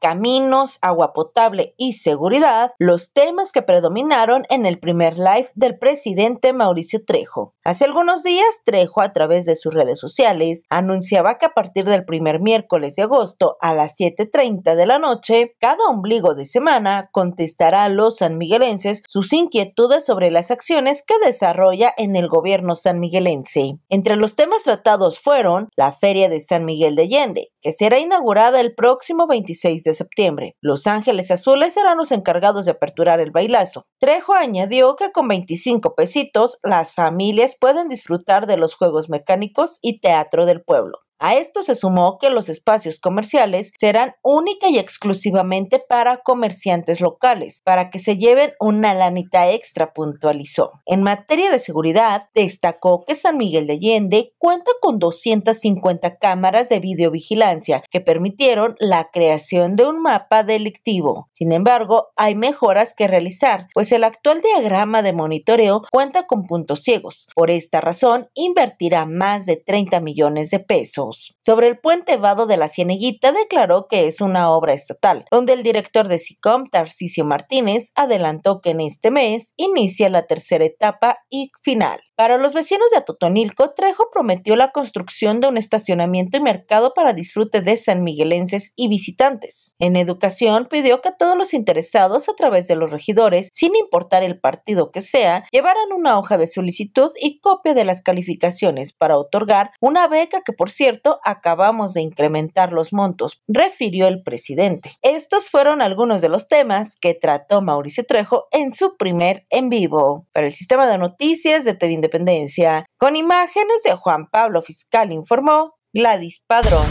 caminos, agua potable y seguridad, los temas que predominaron en el primer live del presidente Mauricio Trejo. Hace algunos días, Trejo, a través de sus redes sociales, anunciaba que a partir del primer miércoles de agosto a las 7.30 de la noche, cada ombligo de semana contestará a los sanmiguelenses sus inquietudes sobre las acciones que desarrolla en el gobierno sanmiguelense. Entre los temas tratados fueron la Feria de San Miguel de Allende, que será inaugurada el próximo 25 6 de septiembre. Los Ángeles Azules serán los encargados de aperturar el bailazo. Trejo añadió que con 25 pesitos las familias pueden disfrutar de los juegos mecánicos y teatro del pueblo. A esto se sumó que los espacios comerciales serán única y exclusivamente para comerciantes locales, para que se lleven una lanita extra, puntualizó. En materia de seguridad, destacó que San Miguel de Allende cuenta con 250 cámaras de videovigilancia que permitieron la creación de un mapa delictivo. Sin embargo, hay mejoras que realizar, pues el actual diagrama de monitoreo cuenta con puntos ciegos. Por esta razón, invertirá más de 30 millones de pesos. Sobre el puente vado de la Cieneguita declaró que es una obra estatal, donde el director de SICOM, Tarcisio Martínez, adelantó que en este mes inicia la tercera etapa y final. Para los vecinos de Atotonilco, Trejo prometió la construcción de un estacionamiento y mercado para disfrute de sanmiguelenses y visitantes. En educación, pidió que todos los interesados, a través de los regidores, sin importar el partido que sea, llevaran una hoja de solicitud y copia de las calificaciones para otorgar una beca que, por cierto, acabamos de incrementar los montos, refirió el presidente. Estos fueron algunos de los temas que trató Mauricio Trejo en su primer en vivo. Para el sistema de noticias de TV con imágenes de Juan Pablo Fiscal informó Gladys Padrón.